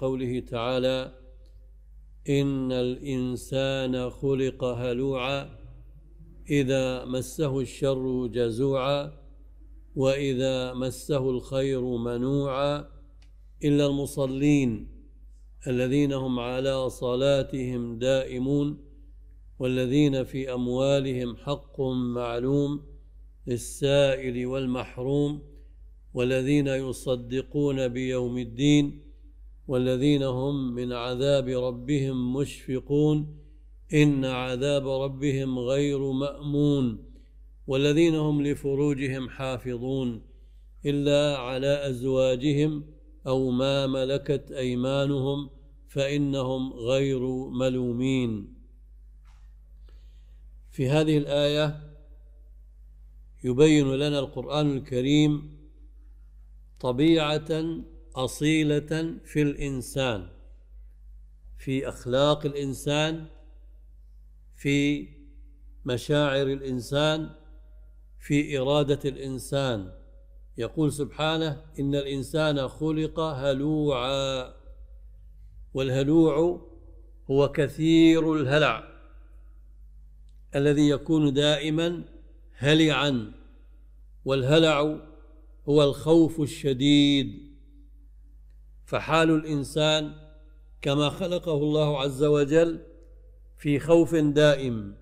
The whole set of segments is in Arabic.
قوله تعالى إن الإنسان خلق هلوعا إذا مسه الشر جزوعا وإذا مسه الخير منوعا إلا المصلين الذين هم على صلاتهم دائمون والذين في أموالهم حق معلوم للسائل والمحروم والذين يصدقون بيوم الدين والذين هم من عذاب ربهم مشفقون إن عذاب ربهم غير مأمون والذين هم لفروجهم حافظون إلا على أزواجهم أو ما ملكت أيمانهم فإنهم غير ملومين في هذه الآية يبين لنا القرآن الكريم طبيعة أصيلة في الإنسان في أخلاق الإنسان في مشاعر الإنسان في إرادة الإنسان يقول سبحانه إن الإنسان خلق هلوعا والهلوع هو كثير الهلع الذي يكون دائما هلعا والهلع هو الخوف الشديد فحال الانسان كما خلقه الله عز وجل في خوف دائم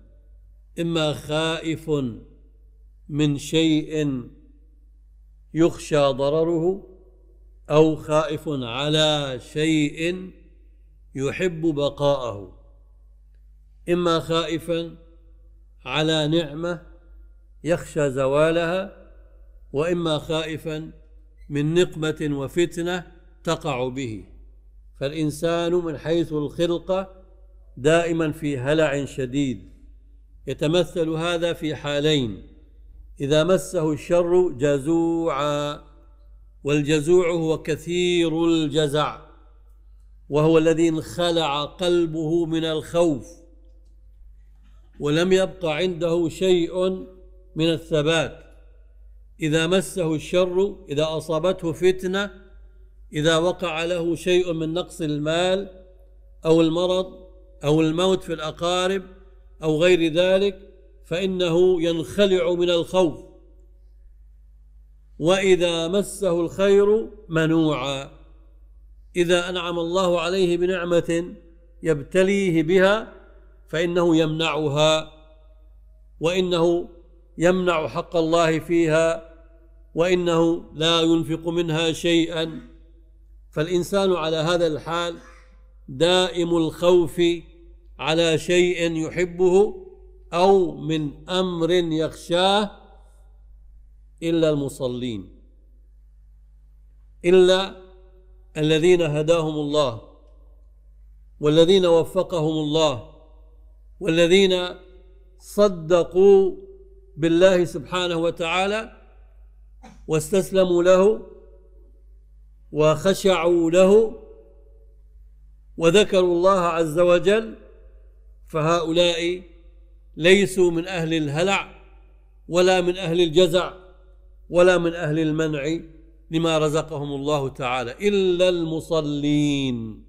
اما خائف من شيء يخشى ضرره او خائف على شيء يحب بقاءه اما خائفا على نعمه يخشى زوالها واما خائفا من نقمه وفتنه تقع به فالإنسان من حيث الخلقة دائما في هلع شديد يتمثل هذا في حالين إذا مسه الشر جزوعا والجزوع هو كثير الجزع وهو الذي انخلع قلبه من الخوف ولم يبق عنده شيء من الثبات إذا مسه الشر إذا أصابته فتنة إذا وقع له شيء من نقص المال أو المرض أو الموت في الأقارب أو غير ذلك فإنه ينخلع من الخوف وإذا مسه الخير منوعا إذا أنعم الله عليه بنعمة يبتليه بها فإنه يمنعها وإنه يمنع حق الله فيها وإنه لا ينفق منها شيئا فالإنسان على هذا الحال دائم الخوف على شيء يحبه أو من أمر يخشاه إلا المصلين إلا الذين هداهم الله والذين وفقهم الله والذين صدقوا بالله سبحانه وتعالى واستسلموا له وخشعوا له وذكروا الله عز وجل فهؤلاء ليسوا من اهل الهلع ولا من اهل الجزع ولا من اهل المنع لما رزقهم الله تعالى الا المصلين